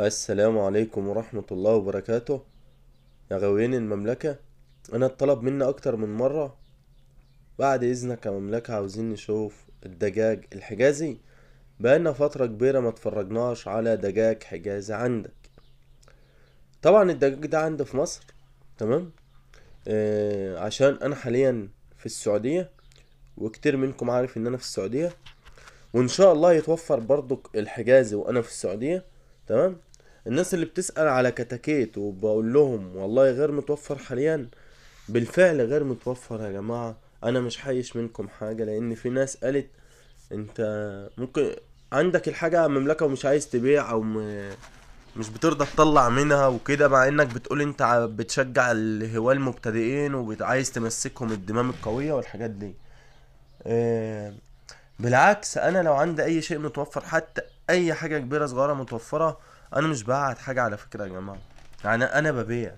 السلام عليكم ورحمة الله وبركاته يا غاويين المملكة أنا اتطلب مني أكتر من مرة بعد إذنك يا مملكة عاوزين نشوف الدجاج الحجازي بقالنا فترة كبيرة ما تفرجناش على دجاج حجازي عندك طبعا الدجاج ده عندي في مصر تمام آه عشان أنا حاليا في السعودية وكتير منكم عارف إن أنا في السعودية وإن شاء الله يتوفر برضك الحجازي وأنا في السعودية تمام الناس اللي بتسأل على كتاكيت وبقول لهم والله غير متوفر حاليا بالفعل غير متوفر يا جماعة انا مش حايش منكم حاجة لان في ناس قالت انت ممكن عندك الحاجة مملكة ومش عايز تبيع او م... مش بترضى تطلع منها وكده مع انك بتقول انت بتشجع الهواة المبتدئين وعايز تمسكهم الدمام القوية والحاجات دي آه، بالعكس انا لو عندي اي شيء متوفر حتى اي حاجه كبيره صغيره متوفره انا مش بقعد حاجه على فكره يا جماعه يعني انا ببيع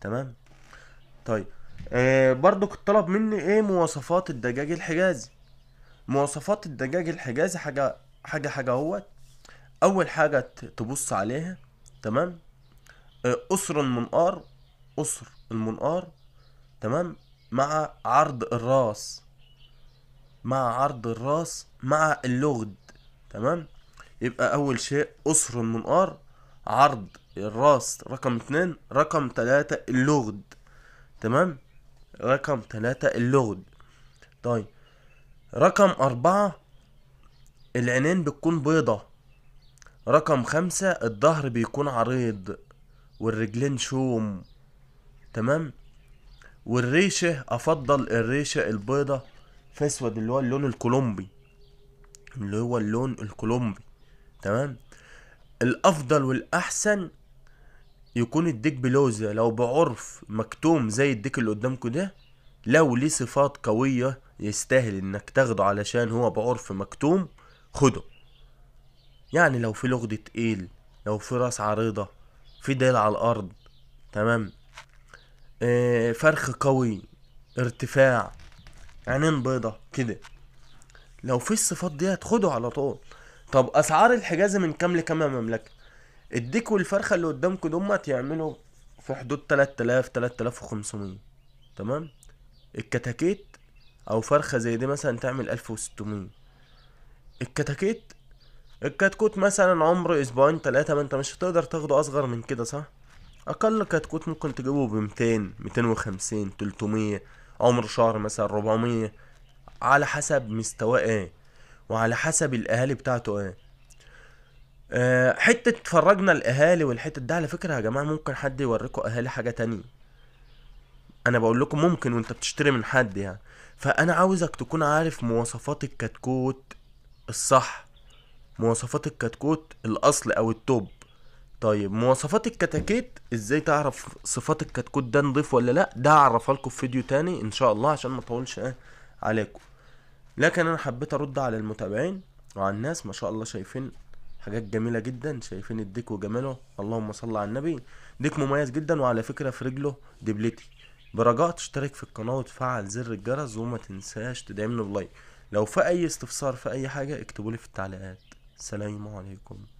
تمام طيب آه برضو كنت طلب مني ايه مواصفات الدجاج الحجازي مواصفات الدجاج الحجازي حاجه حاجه حاجه اهوت اول حاجه تبص عليها تمام آه قصر المنقار قصر المنقار تمام مع عرض الراس مع عرض الراس مع اللغد تمام يبقى أول شيء أسر المنقار عرض الراس رقم اتنين رقم تلاتة اللغد تمام رقم تلاتة اللغد طيب رقم أربعة العينين بتكون بيضة رقم خمسة الظهر بيكون عريض والرجلين شوم تمام والريشة أفضل الريشة البيضة فاسود اللي هو اللون الكولومبي اللي هو اللون الكولومبي تمام الافضل والاحسن يكون الديك بلوزة لو بعرف مكتوم زي الديك اللي قدامكم ده لو ليه صفات قوية يستاهل انك تاخده علشان هو بعرف مكتوم خده يعني لو في لغد تقيل لو في راس عريضة في ديل على الارض تمام آه فرخ قوي ارتفاع عينين بيضة كده لو في الصفات دي خده على طول طب اسعار الحجازه من كام لكام يا مملكه الديك والفرخه اللي قدامكم دمت يعملوا في حدود 3000 3500 تمام الكتاكيت او فرخه زي دي مثلا تعمل 1600 الكتاكيت الكتكوت مثلا عمره اسبوعين تلاتة ما انت مش هتقدر تاخده اصغر من كده صح اقل كتكوت ممكن تجيبه بمتين ميتين وخمسين تلتمية عمر شهر مثلا ربعمية على حسب مستواه ايه وعلى حسب الاهالي بتاعته ايه آه، حتة تفرجنا الاهالي والحتة ده على فكرة يا جماعة ممكن حد يوريكوا اهالي حاجة تانية انا بقول لكم ممكن وانت بتشتري من حد يعني فانا عاوزك تكون عارف مواصفات الكتكوت الصح مواصفات الكتكوت الاصل او التوب طيب مواصفات الكتاكيت ازاي تعرف صفات الكتكوت ده نضيف ولا لا ده هعرفها لكم في فيديو تاني ان شاء الله عشان ما اطولش آه، عليكم لكن انا حبيت ارد على المتابعين وعلى الناس ما شاء الله شايفين حاجات جميله جدا شايفين الديك وجماله اللهم صل على النبي ديك مميز جدا وعلى فكره في رجله دبلتي برجاء تشترك في القناه وتفعل زر الجرس وما تنساش تدعمني بلايك لو في اي استفسار في اي حاجه اكتبولي في التعليقات السلام عليكم